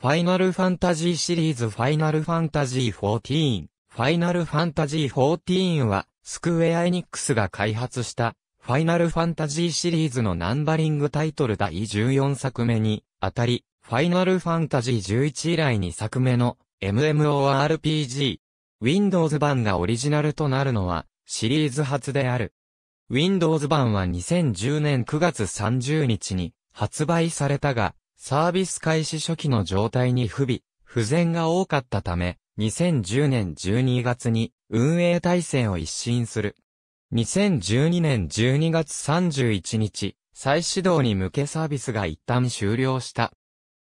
ファイナルファンタジーシリーズファイナルファンタジー14。ファイナルファンタジー14は、スクウェアエニックスが開発した、ファイナルファンタジーシリーズのナンバリングタイトル第14作目に、あたり、ファイナルファンタジー11以来2作目の、MMORPG。Windows 版がオリジナルとなるのは、シリーズ初である。Windows 版は2010年9月30日に、発売されたが、サービス開始初期の状態に不備、不全が多かったため、2010年12月に運営体制を一新する。2012年12月31日、再始動に向けサービスが一旦終了した。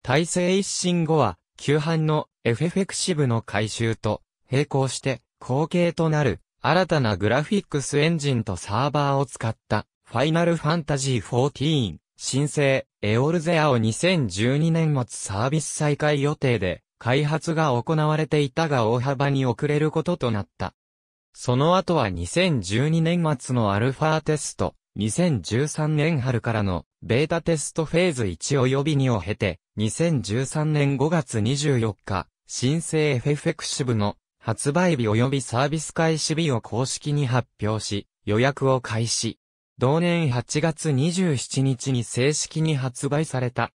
体制一新後は、旧版の FFX ブの改修と並行して後継となる新たなグラフィックスエンジンとサーバーを使ったファイナルファンタジー14新生、エオルゼアを2012年末サービス再開予定で、開発が行われていたが大幅に遅れることとなった。その後は2012年末のアルファテスト、2013年春からのベータテストフェーズ1及び2を経て、2013年5月24日、新生 f f シブの発売日及びサービス開始日を公式に発表し、予約を開始。同年8月27日に正式に発売された。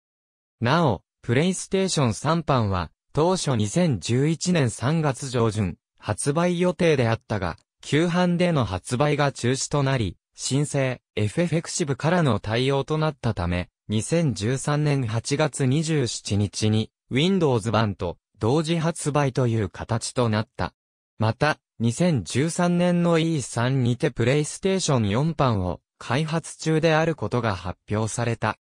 なお、プレイステーション3版は、当初2011年3月上旬、発売予定であったが、旧版での発売が中止となり、新生、FFXIV からの対応となったため、2013年8月27日に、Windows 版と同時発売という形となった。また、2013年の E3 にてプレイステーション4版を開発中であることが発表された。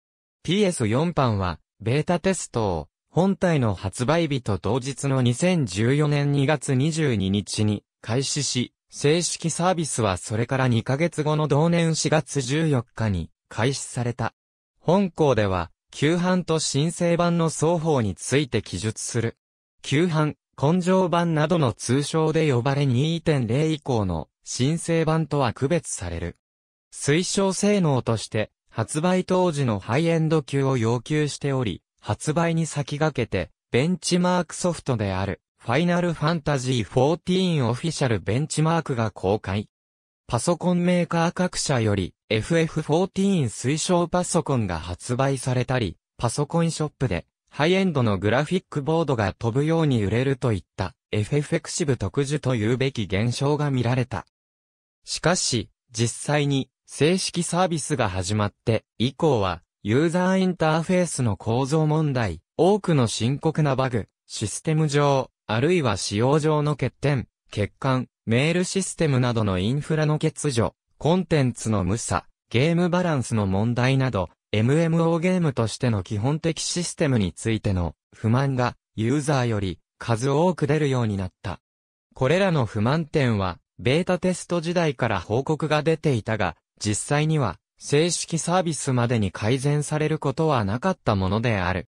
PS4 版は、ベータテストを、本体の発売日と同日の2014年2月22日に開始し、正式サービスはそれから2ヶ月後の同年4月14日に開始された。本校では、旧版と新生版の双方について記述する。旧版、根性版などの通称で呼ばれ2.0以降の新生版とは区別される。推奨性能として、発売当時のハイエンド級を要求しており、発売に先駆けて、ベンチマークソフトである、ファイナルファンタジー14オフィシャルベンチマークが公開。パソコンメーカー各社より、FF14 推奨パソコンが発売されたり、パソコンショップでハイエンドのグラフィックボードが飛ぶように揺れるといった、f f クシブ特需というべき現象が見られた。しかし、実際に、正式サービスが始まって、以降は、ユーザーインターフェースの構造問題、多くの深刻なバグ、システム上、あるいは使用上の欠点、欠陥、メールシステムなどのインフラの欠如、コンテンツの無差、ゲームバランスの問題など、MMO ゲームとしての基本的システムについての不満がユーザーより数多く出るようになった。これらの不満点はベータテスト時代から報告が出ていたが、実際には正式サービスまでに改善されることはなかったものである。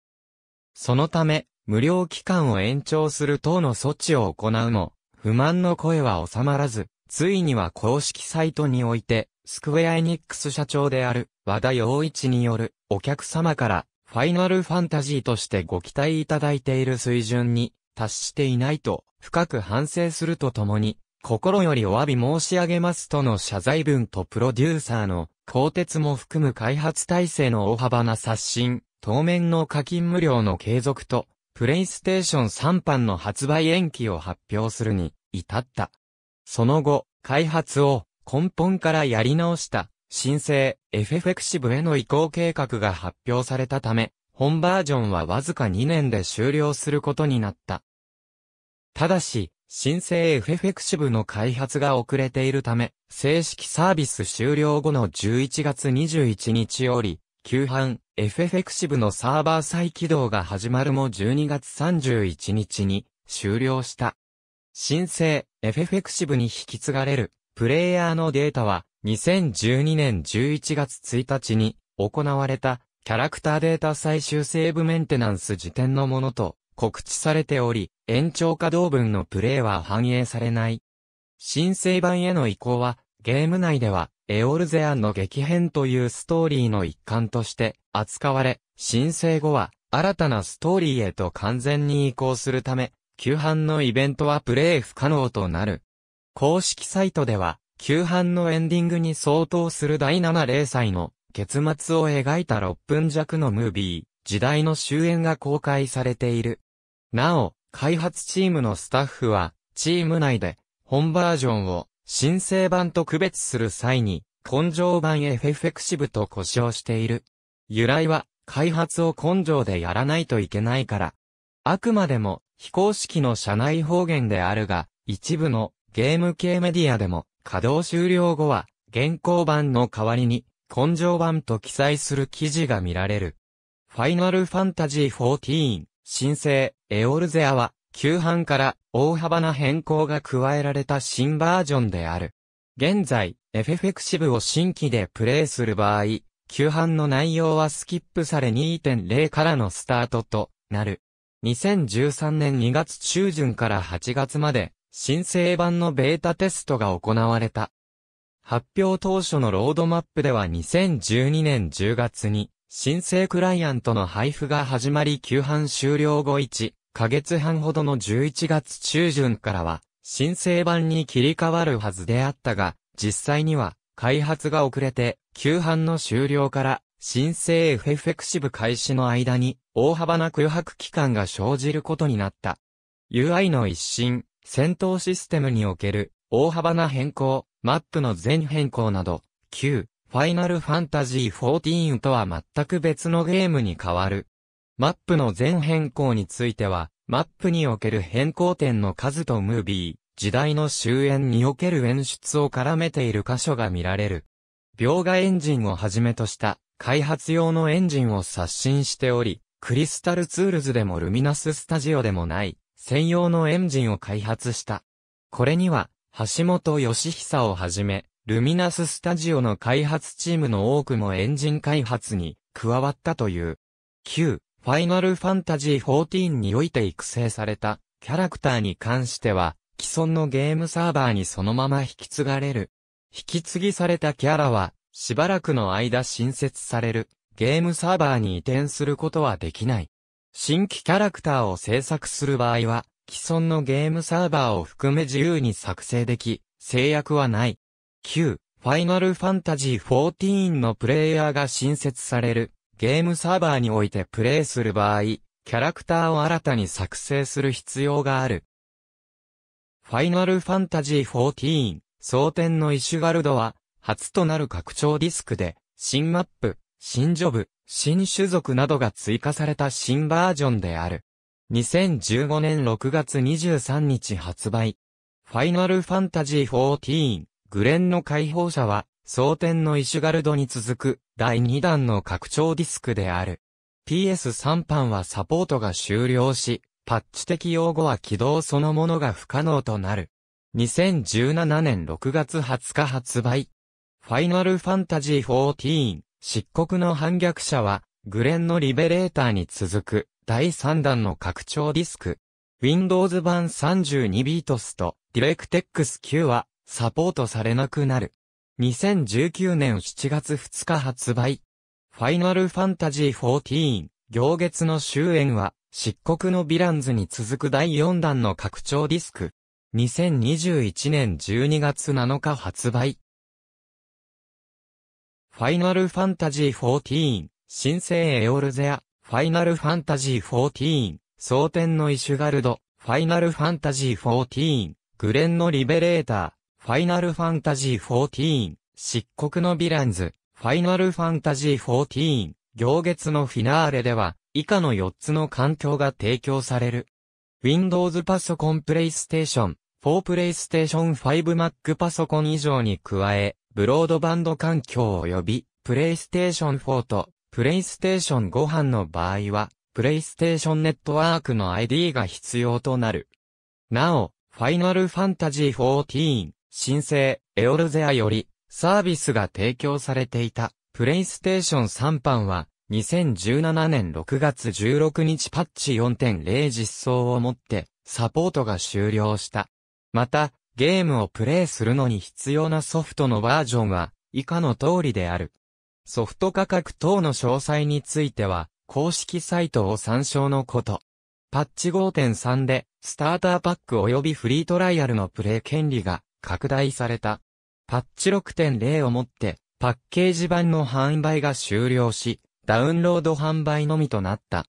そのため、無料期間を延長する等の措置を行うも、不満の声は収まらず、ついには公式サイトにおいて、スクウェア・エニックス社長である和田洋一によるお客様からファイナルファンタジーとしてご期待いただいている水準に達していないと深く反省するとともに心よりお詫び申し上げますとの謝罪文とプロデューサーの鋼鉄も含む開発体制の大幅な刷新、当面の課金無料の継続と、プレイステーション3版の発売延期を発表するに至った。その後、開発を根本からやり直した新生 FFXIV への移行計画が発表されたため、本バージョンはわずか2年で終了することになった。ただし、新生 FFXIV の開発が遅れているため、正式サービス終了後の11月21日より、旧版 FFXIV のサーバー再起動が始まるも12月31日に終了した。新生 FFXIV に引き継がれるプレイヤーのデータは、2012年11月1日に行われたキャラクターデータ最終セーブメンテナンス時点のものと告知されており、延長稼働分のプレイは反映されない。新生版への移行は、ゲーム内では、エオルゼアンの激変というストーリーの一環として扱われ、申請後は、新たなストーリーへと完全に移行するため、旧版のイベントはプレイ不可能となる。公式サイトでは、旧版のエンディングに相当する第7 0祭の結末を描いた6分弱のムービー、時代の終焉が公開されている。なお、開発チームのスタッフは、チーム内で、本バージョンを、新生版と区別する際に、根性版フェクシブと呼称している。由来は、開発を根性でやらないといけないから。あくまでも、非公式の社内方言であるが、一部のゲーム系メディアでも、稼働終了後は、現行版の代わりに、根性版と記載する記事が見られる。ファイナルファンタジー14、新生、エオルゼアは、旧版から大幅な変更が加えられた新バージョンである。現在、FFXIV を新規でプレイする場合、旧版の内容はスキップされ2.0からのスタートとなる。2013年2月中旬から8月まで申請版のベータテストが行われた。発表当初のロードマップでは2012年10月に、申請クライアントの配布が始まり旧版終了後1ヶ月半ほどの11月中旬からは、申請版に切り替わるはずであったが、実際には、開発が遅れて、旧版の終了から、申請エフェフェクシブ開始の間に、大幅な空白期間が生じることになった。UI の一新、戦闘システムにおける大幅な変更、マップの全変更など、旧、ファイナルファンタジー14とは全く別のゲームに変わる。マップの全変更については、マップにおける変更点の数とムービー、時代の終焉における演出を絡めている箇所が見られる。描画エンジンをはじめとした開発用のエンジンを刷新しており、クリスタルツールズでもルミナススタジオでもない専用のエンジンを開発した。これには、橋本義久をはじめ、ルミナススタジオの開発チームの多くもエンジン開発に加わったという。旧、ファイナルファンタジー14において育成されたキャラクターに関しては、既存のゲームサーバーにそのまま引き継がれる。引き継ぎされたキャラは、しばらくの間新設される、ゲームサーバーに移転することはできない。新規キャラクターを制作する場合は、既存のゲームサーバーを含め自由に作成でき、制約はない。9、ファイナルファンタジー14のプレイヤーが新設される、ゲームサーバーにおいてプレイする場合、キャラクターを新たに作成する必要がある。ファイナルファンタジー14、蒼天のイシュガルドは、初となる拡張ディスクで、新マップ、新ジョブ、新種族などが追加された新バージョンである。2015年6月23日発売。ファイナルファンタジー14、グレンの解放者は、蒼天のイシュガルドに続く、第2弾の拡張ディスクである。PS3 版はサポートが終了し、パッチ適用後は起動そのものが不可能となる。2017年6月20日発売。ファイナルファンタジー14、漆黒の反逆者は、グレンのリベレーターに続く第3弾の拡張ディスク。Windows 版 32BTOS と DirectX 9はサポートされなくなる。2019年7月2日発売。ファイナルファンタジー i v 行月の終焉は、漆黒のヴィランズに続く第4弾の拡張ディスク。2021年12月7日発売。ファイナルファンタジー14、新生エオルゼア、ファイナルファンタジー14、蒼天のイシュガルド、ファイナルファンタジー14、グレンのリベレーター、ファイナルファンタジー14、漆黒のヴィランズ、ファイナルファンタジー14、行月のフィナーレでは、以下の4つの環境が提供される。Windows パソコンプレイステーション、4プレイステーション 5Mac パソコン以上に加え、ブロードバンド環境及び、プレイステーション4と、プレイステーション5班の場合は、プレイステーションネットワークの ID が必要となる。なお、ファイナルファンタジー14、新生、エオルゼアより、サービスが提供されていた、プレイステーション3版は、2017年6月16日パッチ4.0実装をもって、サポートが終了した。また、ゲームをプレイするのに必要なソフトのバージョンは、以下の通りである。ソフト価格等の詳細については、公式サイトを参照のこと。パッチ5.3で、スターターパック及びフリートライアルのプレイ権利が拡大された。パッチ6.0をもって、パッケージ版の販売が終了し、ダウンロード販売のみとなった。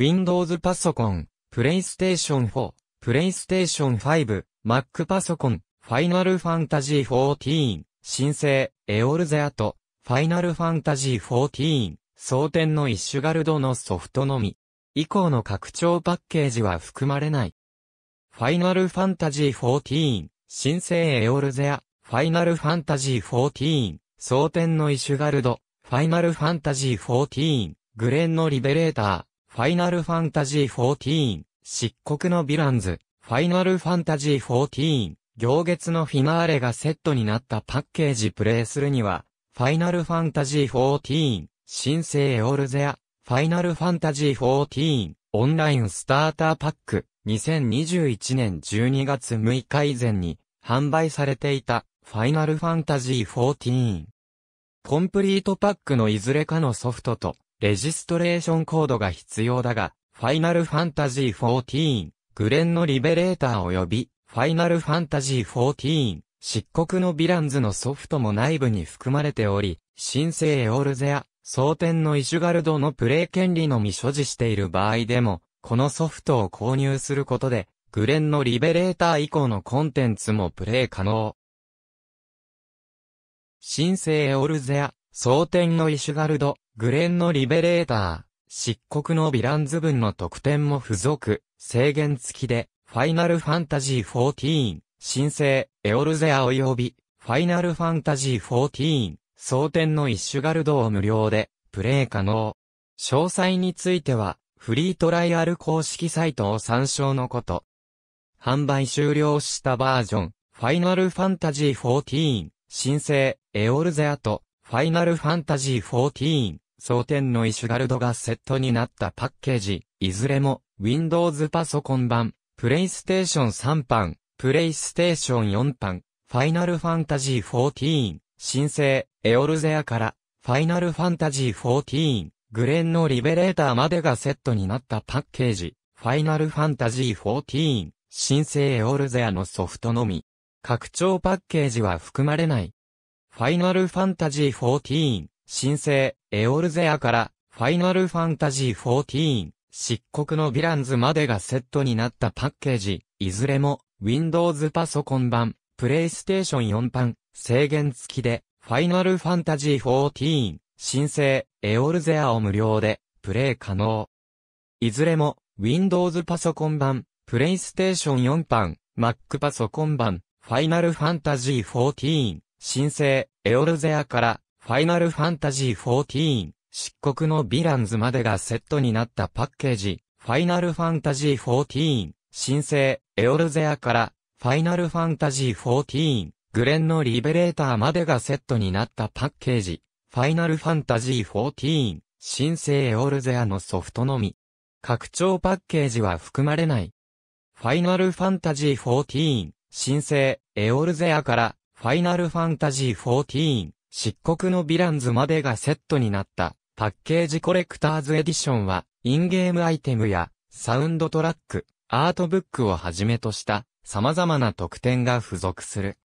Windows パソコン、PlayStation 4、PlayStation 5、Mac パソコン、Final Fantasy 14、新生、エオルゼアと、Final Fantasy 14、蒼天のイッシュガルドのソフトのみ。以降の拡張パッケージは含まれない。Final Fantasy 14、新生エオルゼア、Final Fantasy 14、蒼天のイシュガルド、Final Fantasy 14、グレンのリベレーター、Final Fantasy 14、漆黒のヴィランズ、ファイナルファンタジー14、行月のフィナーレがセットになったパッケージプレイするには、ファイナルファンタジー14、新生エオルゼア、ファイナルファンタジー14、オンラインスターターパック、2021年12月6日以前に、販売されていた、ファイナルファンタジー14。コンプリートパックのいずれかのソフトと、レジストレーションコードが必要だが、ファイナルファンタジー14グレンのリベレーター及び、ファイナルファンタジー14、漆黒のヴィランズのソフトも内部に含まれており、新生エオルゼア、蒼天のイシュガルドのプレイ権利のみ所持している場合でも、このソフトを購入することで、グレンのリベレーター以降のコンテンツもプレイ可能。新生エオルゼア、蒼天のイシュガルド、グレンのリベレーター。漆黒のヴィランズ分の特典も付属、制限付きで、ファイナルファンタジー14、新生、エオルゼア及び、ファイナルファンタジー14、蒼天の一種ガルドを無料で、プレイ可能。詳細については、フリートライアル公式サイトを参照のこと。販売終了したバージョン、ファイナルファンタジー14、新生、エオルゼアと、ファイナルファンタジー14、装天のイシュガルドがセットになったパッケージ、いずれも Windows パソコン版、PlayStation 3版、PlayStation 4版、Final Fantasy 14、新生、エオルゼアから、Final Fantasy 14、グレンのリベレーターまでがセットになったパッケージ、Final Fantasy 14、新生エオルゼアのソフトのみ。拡張パッケージは含まれない。Final Fantasy 14、新生エオルゼアからファイナルファンタジー14、漆黒のヴィランズまでがセットになったパッケージ、いずれも Windows パソコン版、PlayStation 4版、制限付きで、ファイナルファンタジー14、申請、エオルゼアを無料で、プレイ可能。いずれも、Windows パソコン版、PlayStation 4版、Mac パソコン版、ファイナルファンタジー14、申請、エオルゼアから、ファイナルファンタジー14、漆黒のヴィランズまでがセットになったパッケージ、ファイナルファンタジー14、新生、エオルゼアから、ファイナルファンタジー14、グレンのリベレーターまでがセットになったパッケージ、ファイナルファンタジー14、新生エオルゼアのソフトのみ。拡張パッケージは含まれない。ファイナルファンタジー14、新生、エオルゼアから、ファイナルファンタジー14、漆黒のヴィランズまでがセットになったパッケージコレクターズエディションは、インゲームアイテムやサウンドトラック、アートブックをはじめとした様々な特典が付属する。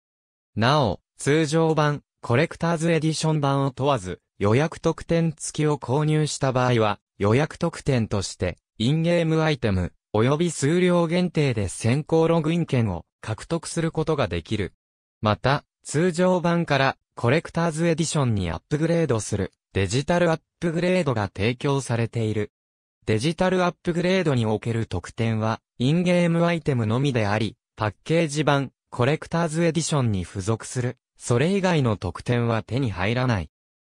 なお、通常版、コレクターズエディション版を問わず、予約特典付きを購入した場合は、予約特典として、インゲームアイテム、及び数量限定で先行ログイン券を獲得することができる。また、通常版からコレクターズエディションにアップグレードするデジタルアップグレードが提供されている。デジタルアップグレードにおける特典は、インゲームアイテムのみであり、パッケージ版、コレクターズエディションに付属する、それ以外の特典は手に入らない。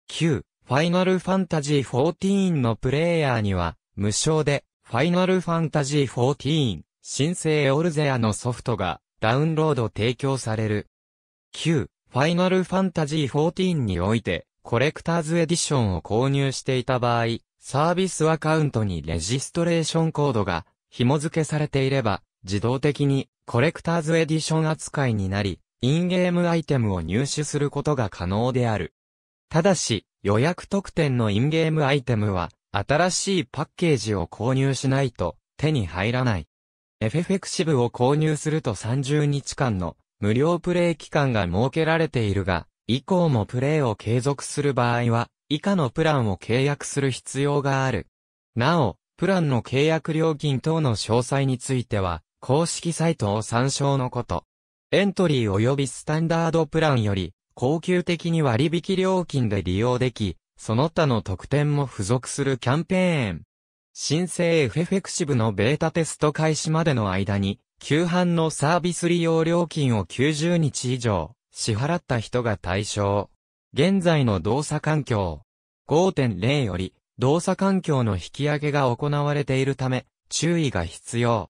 9、ファイナルファンタジー14のプレイヤーには、無償で、ファイナルファンタジー14、新生オルゼアのソフトが、ダウンロード提供される。9、ファイナルファンタジー14において、コレクターズエディションを購入していた場合、サービスアカウントにレジストレーションコードが紐付けされていれば、自動的にコレクターズエディション扱いになり、インゲームアイテムを入手することが可能である。ただし、予約特典のインゲームアイテムは、新しいパッケージを購入しないと手に入らない。エフフェェクシブを購入すると30日間の無料プレイ期間が設けられているが、以降もプレイを継続する場合は、以下のプランを契約する必要がある。なお、プランの契約料金等の詳細については、公式サイトを参照のこと。エントリー及びスタンダードプランより、高級的に割引料金で利用でき、その他の特典も付属するキャンペーン。申請 FFXIV のベータテスト開始までの間に、旧版のサービス利用料金を90日以上支払った人が対象。現在の動作環境5.0より動作環境の引き上げが行われているため注意が必要。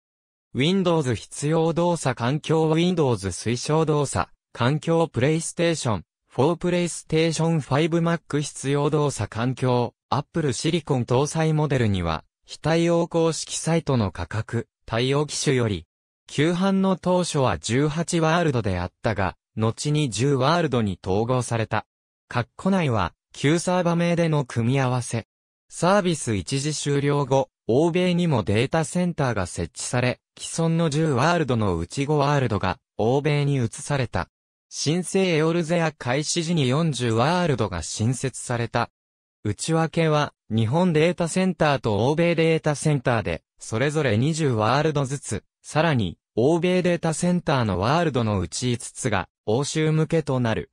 Windows 必要動作環境 Windows 推奨動作環境 PlayStation 4 PlayStation 5 Mac 必要動作環境 Apple シリコン搭載モデルには非対応公式サイトの価格対応機種より旧版の当初は18ワールドであったが、後に10ワールドに統合された。括弧内は、旧サーバ名での組み合わせ。サービス一時終了後、欧米にもデータセンターが設置され、既存の10ワールドのうち5ワールドが、欧米に移された。新生エオルゼア開始時に40ワールドが新設された。内訳は、日本データセンターと欧米データセンターで、それぞれ20ワールドずつ、さらに、欧米データセンターのワールドのうち5つが、欧州向けとなる。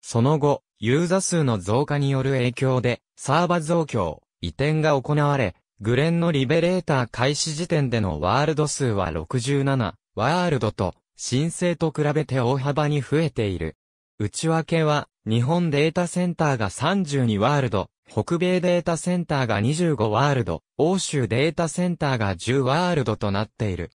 その後、ユーザ数の増加による影響で、サーバ増強、移転が行われ、グレンのリベレーター開始時点でのワールド数は67、ワールドと、申請と比べて大幅に増えている。内訳は、日本データセンターが32ワールド、北米データセンターが25ワールド、欧州データセンターが10ワールドとなっている。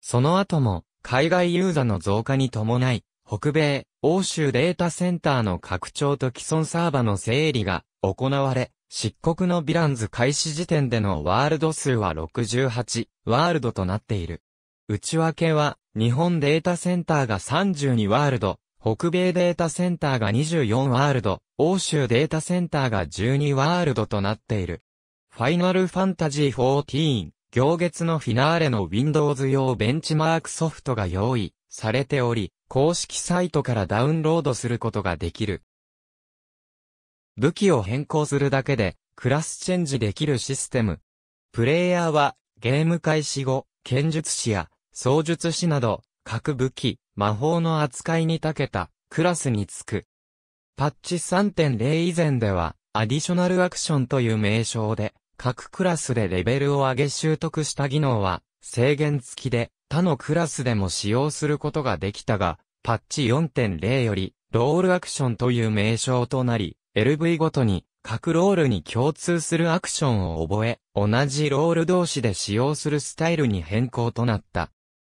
その後も、海外ユーザの増加に伴い、北米、欧州データセンターの拡張と既存サーバの整理が行われ、漆黒のヴィランズ開始時点でのワールド数は68ワールドとなっている。内訳は、日本データセンターが32ワールド、北米データセンターが24ワールド、欧州データセンターが12ワールドとなっている。ファイナルファンタジー14、行月のフィナーレの Windows 用ベンチマークソフトが用意されており、公式サイトからダウンロードすることができる。武器を変更するだけで、クラスチェンジできるシステム。プレイヤーは、ゲーム開始後、剣術師や、操術師など、各武器、魔法の扱いに長けた、クラスにつく。パッチ3.0以前では、アディショナルアクションという名称で、各クラスでレベルを上げ習得した技能は、制限付きで、他のクラスでも使用することができたが、パッチ4.0より、ロールアクションという名称となり、LV ごとに、各ロールに共通するアクションを覚え、同じロール同士で使用するスタイルに変更となった。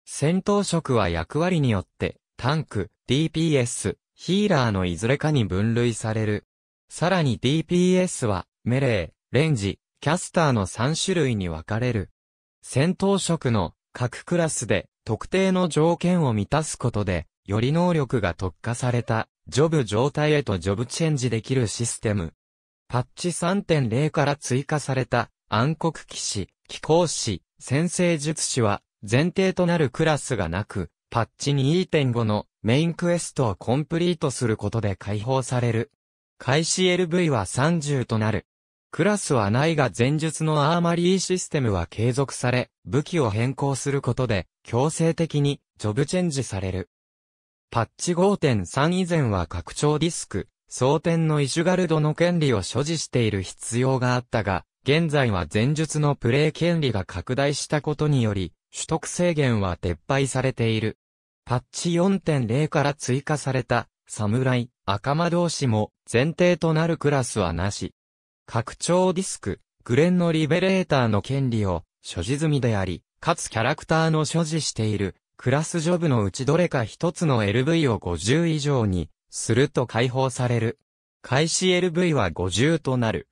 戦闘職は役割によって、タンク、DPS、ヒーラーのいずれかに分類される。さらに DPS は、メレー、レンジ、キャスターの3種類に分かれる。戦闘職の各クラスで特定の条件を満たすことで、より能力が特化された、ジョブ状態へとジョブチェンジできるシステム。パッチ3.0から追加された、暗黒騎士、気候士、先生術師は、前提となるクラスがなく、パッチ2.5のメインクエストをコンプリートすることで解放される。開始 LV は30となる。クラスはないが前述のアーマリーシステムは継続され、武器を変更することで、強制的に、ジョブチェンジされる。パッチ5.3以前は拡張ディスク、装填のイシュガルドの権利を所持している必要があったが、現在は前述のプレイ権利が拡大したことにより、取得制限は撤廃されている。パッチ4.0から追加された、侍、赤魔同士も前提となるクラスはなし。拡張ディスク、グレンのリベレーターの権利を所持済みであり、かつキャラクターの所持しているクラスジョブのうちどれか一つの LV を50以上にすると解放される。開始 LV は50となる。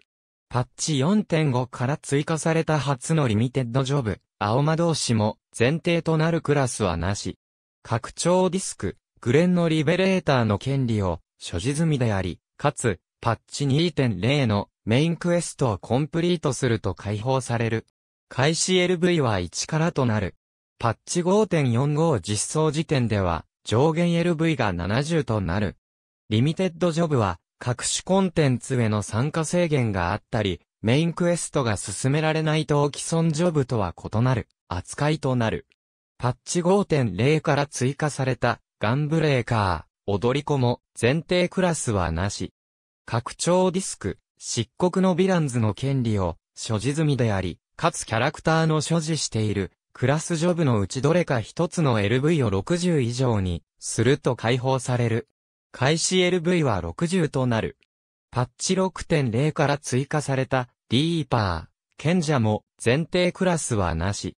パッチ4.5から追加された初のリミテッドジョブ、青魔同士も前提となるクラスはなし。拡張ディスク、グレンのリベレーターの権利を所持済みであり、かつ、パッチ2.0のメインクエストをコンプリートすると解放される。開始 LV は1からとなる。パッチ5.45実装時点では、上限 LV が70となる。リミテッドジョブは、各種コンテンツへの参加制限があったり、メインクエストが進められないと既存ジョブとは異なる、扱いとなる。パッチ5.0から追加された、ガンブレーカー、踊り子も、前提クラスはなし。拡張ディスク、漆黒のヴィランズの権利を所持済みであり、かつキャラクターの所持しているクラスジョブのうちどれか一つの LV を60以上にすると解放される。開始 LV は60となる。パッチ6.0から追加されたディーパー、賢者も前提クラスはなし。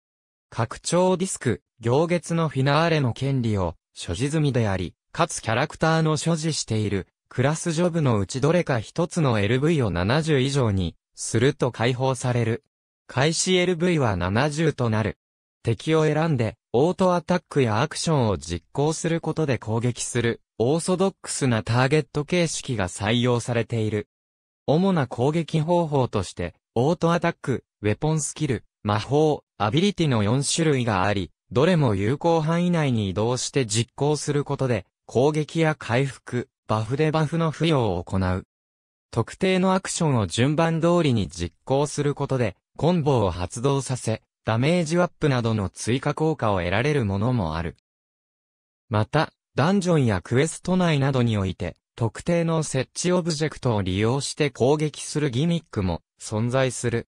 拡張ディスク、行月のフィナーレの権利を所持済みであり、かつキャラクターの所持しているクラスジョブのうちどれか一つの LV を70以上にすると解放される。開始 LV は70となる。敵を選んで、オートアタックやアクションを実行することで攻撃する、オーソドックスなターゲット形式が採用されている。主な攻撃方法として、オートアタック、ウェポンスキル、魔法、アビリティの4種類があり、どれも有効範囲内に移動して実行することで、攻撃や回復、バフデバフの付与を行う。特定のアクションを順番通りに実行することで、コンボを発動させ、ダメージアップなどの追加効果を得られるものもある。また、ダンジョンやクエスト内などにおいて、特定の設置オブジェクトを利用して攻撃するギミックも存在する。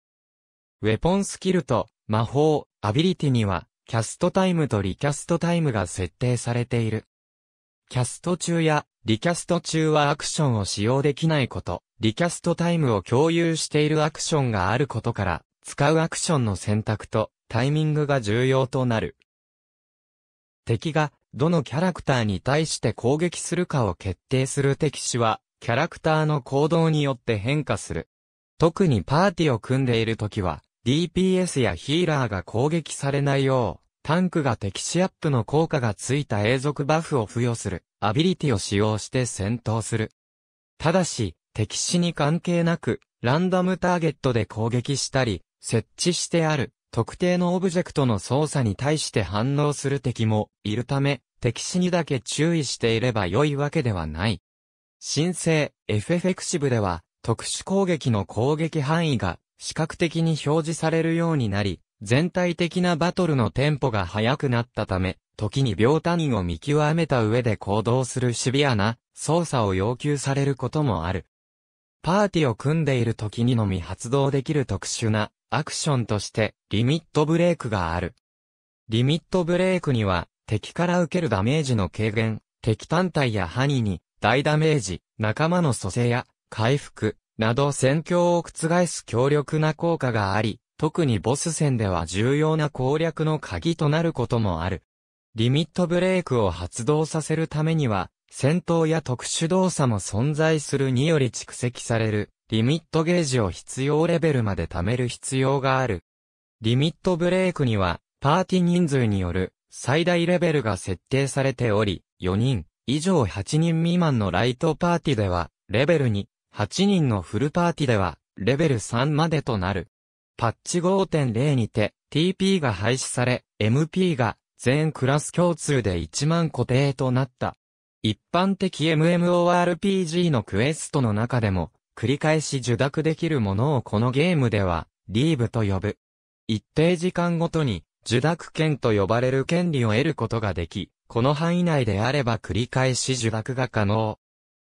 ウェポンスキルと魔法、アビリティには、キャストタイムとリキャストタイムが設定されている。キャスト中やリキャスト中はアクションを使用できないこと、リキャストタイムを共有しているアクションがあることから、使うアクションの選択とタイミングが重要となる。敵がどのキャラクターに対して攻撃するかを決定する敵視は、キャラクターの行動によって変化する。特にパーティを組んでいる時は、DPS やヒーラーが攻撃されないよう、タンクが敵視アップの効果がついた永続バフを付与する、アビリティを使用して戦闘する。ただし、敵視に関係なく、ランダムターゲットで攻撃したり、設置してある、特定のオブジェクトの操作に対して反応する敵もいるため、敵視にだけ注意していれば良いわけではない。新生 FFXIV では特殊攻撃の攻撃範囲が視覚的に表示されるようになり、全体的なバトルのテンポが速くなったため、時に秒単位を見極めた上で行動するシビアな操作を要求されることもある。パーティを組んでいる時にのみ発動できる特殊なアクションとしてリミットブレイクがある。リミットブレイクには敵から受けるダメージの軽減、敵単体やニーに大ダメージ、仲間の蘇生や回復など戦況を覆す強力な効果があり、特にボス戦では重要な攻略の鍵となることもある。リミットブレイクを発動させるためには、戦闘や特殊動作も存在するにより蓄積される、リミットゲージを必要レベルまで貯める必要がある。リミットブレイクには、パーティ人数による最大レベルが設定されており、4人以上8人未満のライトパーティでは、レベル2、8人のフルパーティでは、レベル3までとなる。パッチ5.0にて TP が廃止され、MP が全クラス共通で1万固定となった。一般的 MMORPG のクエストの中でも、繰り返し受諾できるものをこのゲームでは、リーブと呼ぶ。一定時間ごとに、受諾権と呼ばれる権利を得ることができ、この範囲内であれば繰り返し受諾が可能。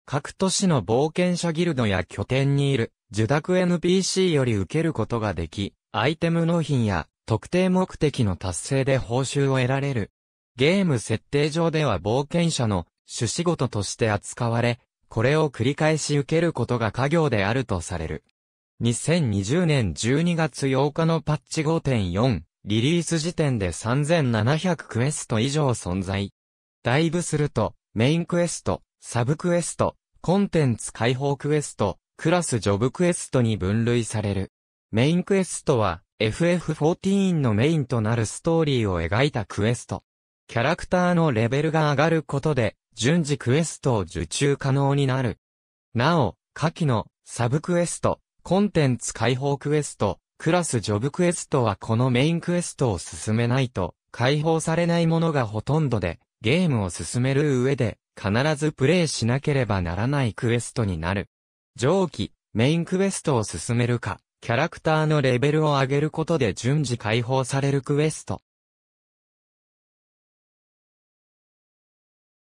各都市の冒険者ギルドや拠点にいる受託 NPC より受けることができ、アイテム納品や特定目的の達成で報酬を得られる。ゲーム設定上では冒険者の主仕事として扱われ、これを繰り返し受けることが家業であるとされる。2020年12月8日のパッチ5.4リリース時点で3700クエスト以上存在。ダイブするとメインクエスト、サブクエスト、コンテンツ解放クエスト、クラスジョブクエストに分類される。メインクエストは、FF14 のメインとなるストーリーを描いたクエスト。キャラクターのレベルが上がることで、順次クエストを受注可能になる。なお、下記のサブクエスト、コンテンツ解放クエスト、クラスジョブクエストはこのメインクエストを進めないと、解放されないものがほとんどで、ゲームを進める上で必ずプレイしなければならないクエストになる。上記、メインクエストを進めるか、キャラクターのレベルを上げることで順次解放されるクエスト。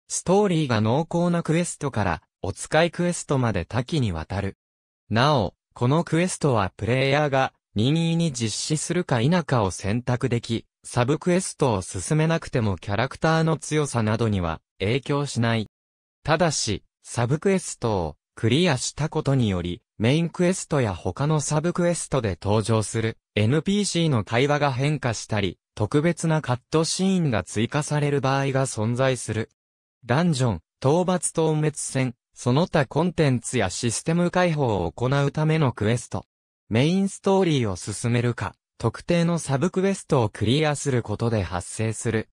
ストーリーが濃厚なクエストから、お使いクエストまで多岐にわたる。なお、このクエストはプレイヤーが任意に実施するか否かを選択でき、サブクエストを進めなくてもキャラクターの強さなどには影響しない。ただし、サブクエストをクリアしたことにより、メインクエストや他のサブクエストで登場する NPC の会話が変化したり、特別なカットシーンが追加される場合が存在する。ダンジョン、討伐討滅戦、その他コンテンツやシステム開放を行うためのクエスト。メインストーリーを進めるか、特定のサブクエストをクリアすることで発生する。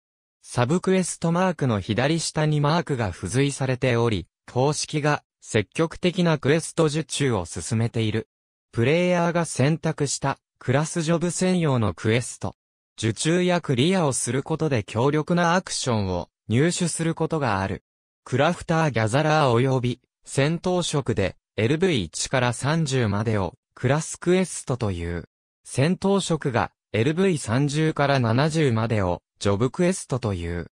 サブクエストマークの左下にマークが付随されており、公式が積極的なクエスト受注を進めている。プレイヤーが選択したクラスジョブ専用のクエスト。受注やクリアをすることで強力なアクションを入手することがある。クラフターギャザラー及び戦闘職で LV1 から30までをクラスクエストという。戦闘色が LV30 から70までをジョブクエストという。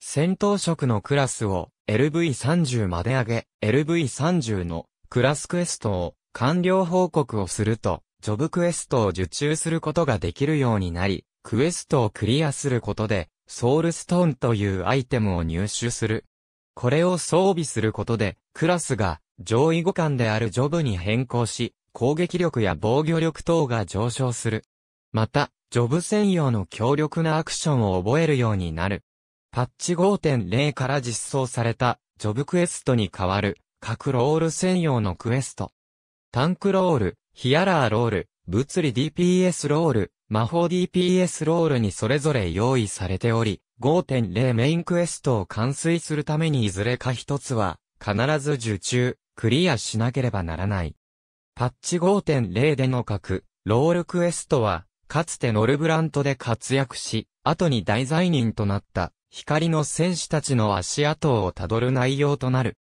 戦闘色のクラスを LV30 まで上げ、LV30 のクラスクエストを完了報告をすると、ジョブクエストを受注することができるようになり、クエストをクリアすることで、ソウルストーンというアイテムを入手する。これを装備することで、クラスが上位互換であるジョブに変更し、攻撃力や防御力等が上昇する。また、ジョブ専用の強力なアクションを覚えるようになる。パッチ5.0から実装された、ジョブクエストに代わる、各ロール専用のクエスト。タンクロール、ヒアラーロール、物理 DPS ロール、魔法 DPS ロールにそれぞれ用意されており、5.0メインクエストを完遂するためにいずれか一つは、必ず受注、クリアしなければならない。パッチ5.0での各、ロールクエストは、かつてノルブラントで活躍し、後に大罪人となった、光の戦士たちの足跡をたどる内容となる。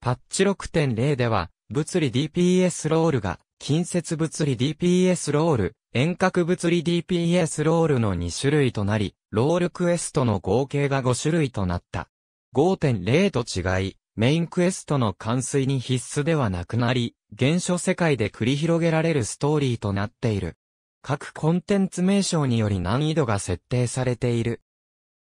パッチ6.0では、物理 DPS ロールが、近接物理 DPS ロール、遠隔物理 DPS ロールの2種類となり、ロールクエストの合計が5種類となった。5.0と違い、メインクエストの完遂に必須ではなくなり、現象世界で繰り広げられるストーリーとなっている。各コンテンツ名称により難易度が設定されている。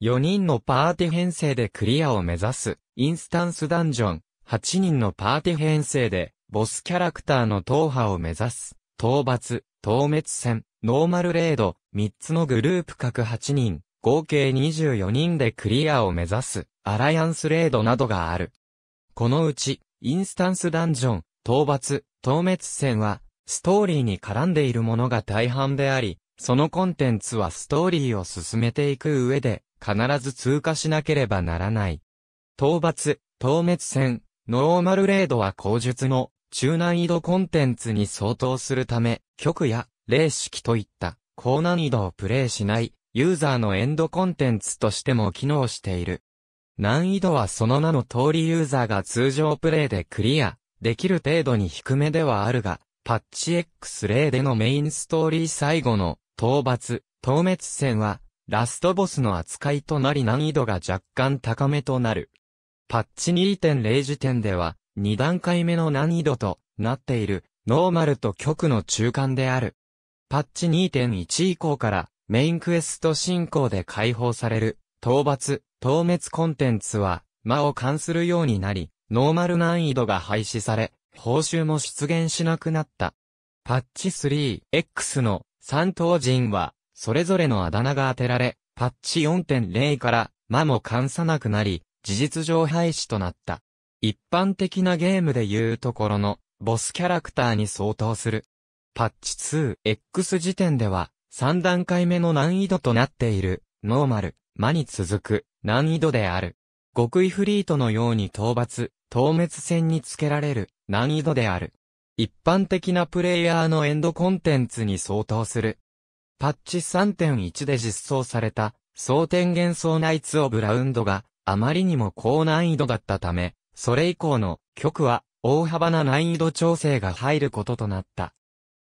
4人のパーティ編成でクリアを目指す、インスタンスダンジョン。8人のパーティ編成で、ボスキャラクターの踏破を目指す、討伐、討滅戦、ノーマルレード、3つのグループ各8人、合計24人でクリアを目指す、アライアンスレードなどがある。このうち、インスタンスダンジョン、討伐、討滅戦は、ストーリーに絡んでいるものが大半であり、そのコンテンツはストーリーを進めていく上で、必ず通過しなければならない。討伐、討滅戦、ノーマルレードは口述の中難易度コンテンツに相当するため、曲や、霊式といった高難易度をプレイしないユーザーのエンドコンテンツとしても機能している。難易度はその名の通りユーザーが通常プレイでクリアできる程度に低めではあるが、パッチ X0 でのメインストーリー最後の討伐、討滅戦はラストボスの扱いとなり難易度が若干高めとなる。パッチ2.0時点では2段階目の難易度となっているノーマルと極の中間である。パッチ2.1以降からメインクエスト進行で解放される討伐、討滅コンテンツは、魔を関するようになり、ノーマル難易度が廃止され、報酬も出現しなくなった。パッチ 3X の三等人は、それぞれのあだ名が当てられ、パッチ4.0から魔も関さなくなり、事実上廃止となった。一般的なゲームで言うところの、ボスキャラクターに相当する。パッチ 2X 時点では、3段階目の難易度となっている、ノーマル、魔に続く難易度である。極意フリートのように討伐、討滅戦につけられる難易度である。一般的なプレイヤーのエンドコンテンツに相当する。パッチ3.1で実装された、蒼天幻想ナイツオブラウンドがあまりにも高難易度だったため、それ以降の曲は大幅な難易度調整が入ることとなった。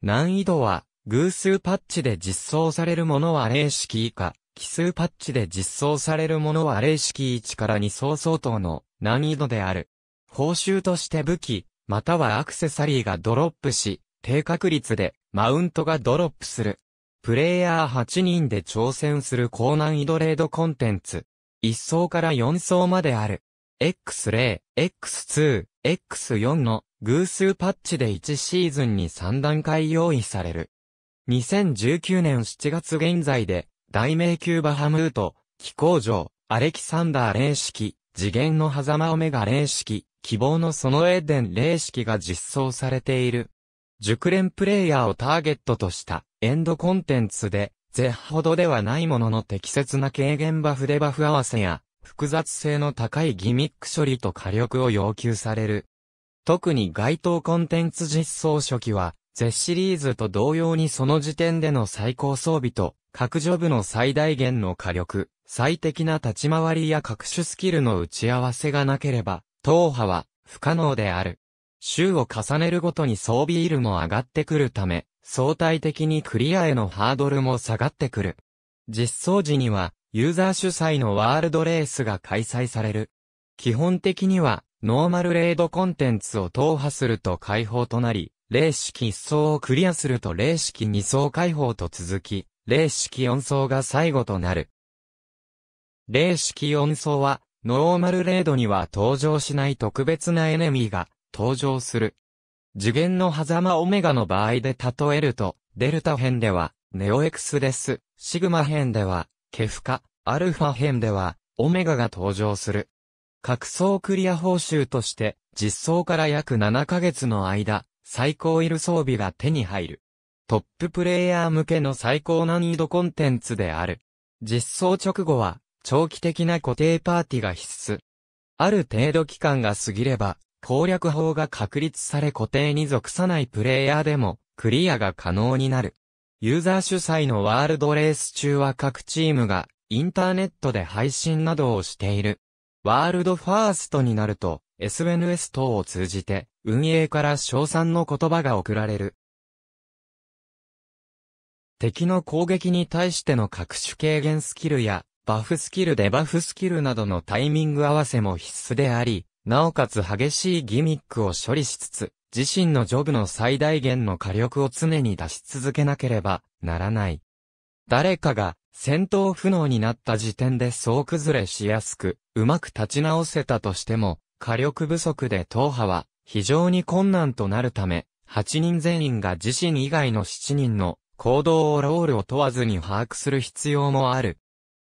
難易度は偶数パッチで実装されるものは0式以下、奇数パッチで実装されるものは0式1から2層相当の難易度である。報酬として武器、またはアクセサリーがドロップし、低確率でマウントがドロップする。プレイヤー8人で挑戦する高難易度レードコンテンツ。1層から4層まである。X0、X2、X4 の偶数パッチで1シーズンに3段階用意される。2019年7月現在で大迷宮バハムート、気候城、アレキサンダー霊式、次元の狭間オメガ霊式、希望のそのエデン霊式が実装されている。熟練プレイヤーをターゲットとしたエンドコンテンツで、ぜほどではないものの適切な軽減バフでバフ合わせや、複雑性の高いギミック処理と火力を要求される。特に該当コンテンツ実装初期は、Z シリーズと同様にその時点での最高装備と、各ジョブの最大限の火力、最適な立ち回りや各種スキルの打ち合わせがなければ、踏破は不可能である。週を重ねるごとに装備イルも上がってくるため、相対的にクリアへのハードルも下がってくる。実装時には、ユーザー主催のワールドレースが開催される。基本的には、ノーマルレードコンテンツを踏破すると解放となり、零式一層をクリアすると零式二層解放と続き、零式四層が最後となる。零式四層は、ノーマルレードには登場しない特別なエネミーが登場する。次元の狭間オメガの場合で例えると、デルタ編では、ネオエクスレス、シグマ編では、ケフカ、アルファ編では、オメガが登場する。各層クリア報酬として、実装から約7ヶ月の間、最高いる装備が手に入る。トッププレイヤー向けの最高難易度コンテンツである。実装直後は、長期的な固定パーティが必須。ある程度期間が過ぎれば、攻略法が確立され固定に属さないプレイヤーでも、クリアが可能になる。ユーザー主催のワールドレース中は各チームが、インターネットで配信などをしている。ワールドファーストになると、SNS 等を通じて、運営から称賛の言葉が送られる。敵の攻撃に対しての各種軽減スキルや、バフスキルデバフスキルなどのタイミング合わせも必須であり、なおかつ激しいギミックを処理しつつ、自身のジョブの最大限の火力を常に出し続けなければならない。誰かが戦闘不能になった時点で総崩れしやすく、うまく立ち直せたとしても、火力不足で党派は非常に困難となるため、8人全員が自身以外の7人の行動をロールを問わずに把握する必要もある。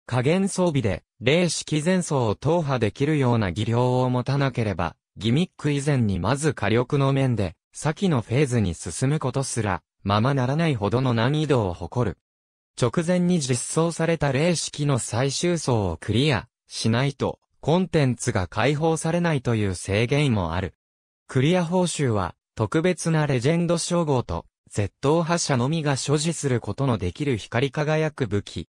加減装備で、霊式前奏を踏破できるような技量を持たなければ、ギミック以前にまず火力の面で、先のフェーズに進むことすら、ままならないほどの難易度を誇る。直前に実装された霊式の最終奏をクリアしないと、コンテンツが解放されないという制限もある。クリア報酬は、特別なレジェンド称号と、絶当発射のみが所持することのできる光り輝く武器。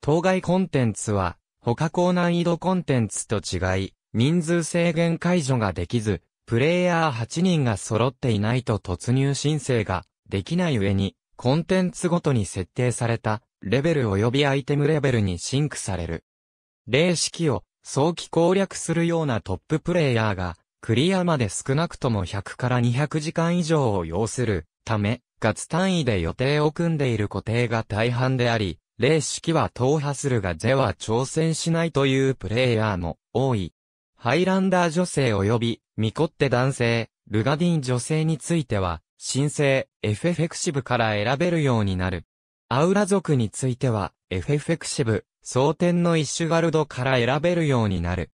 当該コンテンツは、他高難易度コンテンツと違い、人数制限解除ができず、プレイヤー8人が揃っていないと突入申請ができない上に、コンテンツごとに設定されたレベル及びアイテムレベルにシンクされる。例式を早期攻略するようなトッププレイヤーがクリアまで少なくとも100から200時間以上を要するため、月単位で予定を組んでいる固定が大半であり、例式は踏破するがゼは挑戦しないというプレイヤーも多い。ハイランダー女性及び、ミコって男性、ルガディン女性については、新生、エフェフェクシブから選べるようになる。アウラ族については、エフェフェクシブ、蒼天のイッシュガルドから選べるようになる。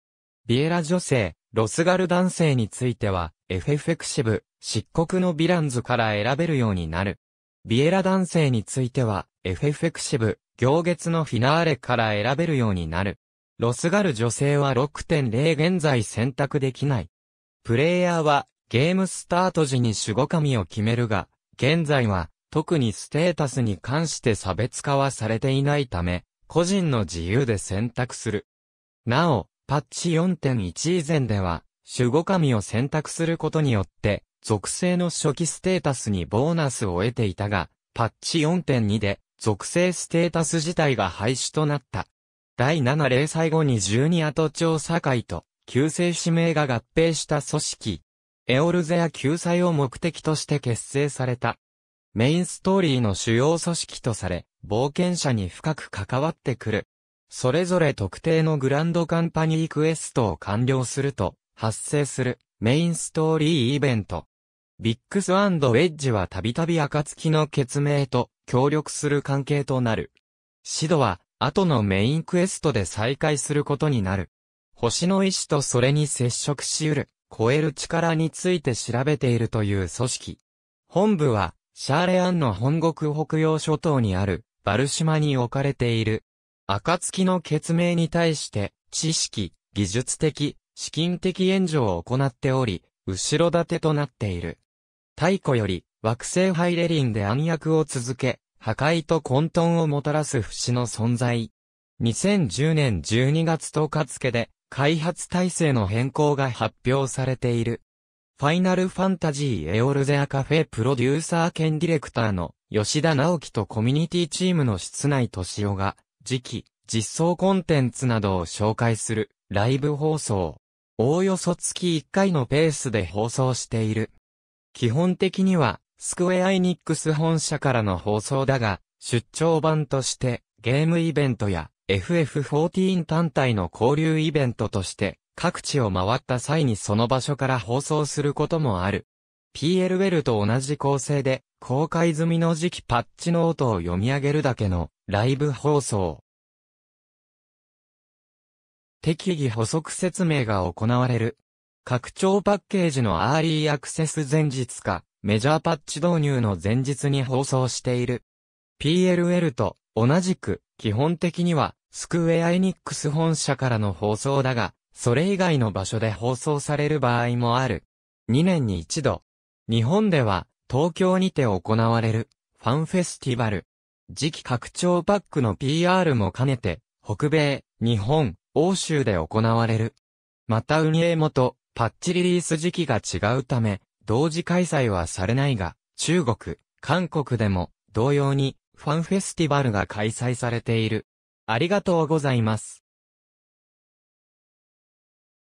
ビエラ女性、ロスガル男性については、エフェフェクシブ、漆黒のヴィランズから選べるようになる。ビエラ男性については、エフェフェクシブ、行月のフィナーレから選べるようになる。ロスガル女性は6.0現在選択できない。プレイヤーは、ゲームスタート時に守護神を決めるが、現在は、特にステータスに関して差別化はされていないため、個人の自由で選択する。なお、パッチ4.1以前では、守護神を選択することによって、属性の初期ステータスにボーナスを得ていたが、パッチ4.2で、属性ステータス自体が廃止となった。第7例最後に12跡調査会と、救世指名が合併した組織、エオルゼア救済を目的として結成された。メインストーリーの主要組織とされ、冒険者に深く関わってくる。それぞれ特定のグランドカンパニークエストを完了すると、発生するメインストーリーイベント。ビッグスウェッジはたびたび暁の結命と協力する関係となる。シドは、後のメインクエストで再開することになる。星の意志とそれに接触し得る、超える力について調べているという組織。本部は、シャーレアンの本国北洋諸島にある、バルシマに置かれている、暁の決命に対して、知識、技術的、資金的援助を行っており、後ろ盾となっている。太古より、惑星ハイレリンで暗躍を続け、破壊と混沌をもたらす不死の存在。2010年12月10日付で、開発体制の変更が発表されている。ファイナルファンタジーエオルゼアカフェプロデューサー兼ディレクターの吉田直樹とコミュニティチームの室内敏夫が時期、実装コンテンツなどを紹介するライブ放送。おおよそ月1回のペースで放送している。基本的には、スクエアイニックス本社からの放送だが、出張版として、ゲームイベントや FF14 単体の交流イベントとして、各地を回った際にその場所から放送することもある。PLL と同じ構成で、公開済みの時期パッチノートを読み上げるだけのライブ放送。適宜補足説明が行われる。拡張パッケージのアーリーアクセス前日か、メジャーパッチ導入の前日に放送している。PLL と同じく、基本的には、スクウェアエニックス本社からの放送だが、それ以外の場所で放送される場合もある。2年に一度。日本では、東京にて行われる、ファンフェスティバル。次期拡張パックの PR も兼ねて、北米、日本、欧州で行われる。また運営元、パッチリリース時期が違うため、同時開催はされないが、中国、韓国でも同様にファンフェスティバルが開催されている。ありがとうございます。